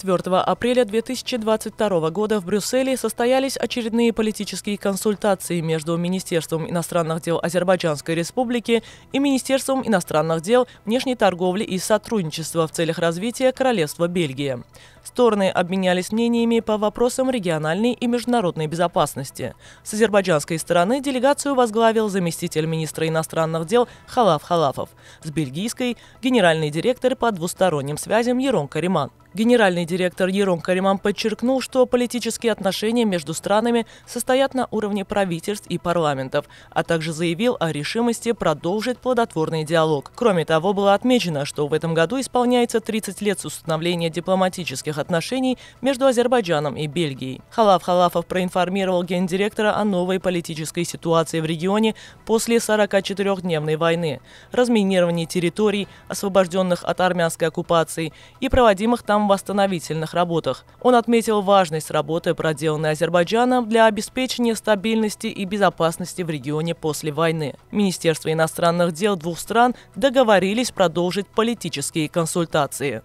4 апреля 2022 года в Брюсселе состоялись очередные политические консультации между Министерством иностранных дел Азербайджанской Республики и Министерством иностранных дел внешней торговли и сотрудничества в целях развития Королевства Бельгия. Стороны обменялись мнениями по вопросам региональной и международной безопасности. С азербайджанской стороны делегацию возглавил заместитель министра иностранных дел Халав Халафов, с бельгийской – генеральный директор по двусторонним связям Ерон Кариман. Генеральный директор Ерон Кариман подчеркнул, что политические отношения между странами состоят на уровне правительств и парламентов, а также заявил о решимости продолжить плодотворный диалог. Кроме того, было отмечено, что в этом году исполняется 30 лет с установления дипломатических отношений между Азербайджаном и Бельгией. Халав Халафов проинформировал гендиректора о новой политической ситуации в регионе после 44-дневной войны, разминировании территорий, освобожденных от армянской оккупации и проводимых там восстановительных работах. Он отметил важность работы, проделанной Азербайджаном для обеспечения стабильности и безопасности в регионе после войны. Министерство иностранных дел двух стран договорились продолжить политические консультации.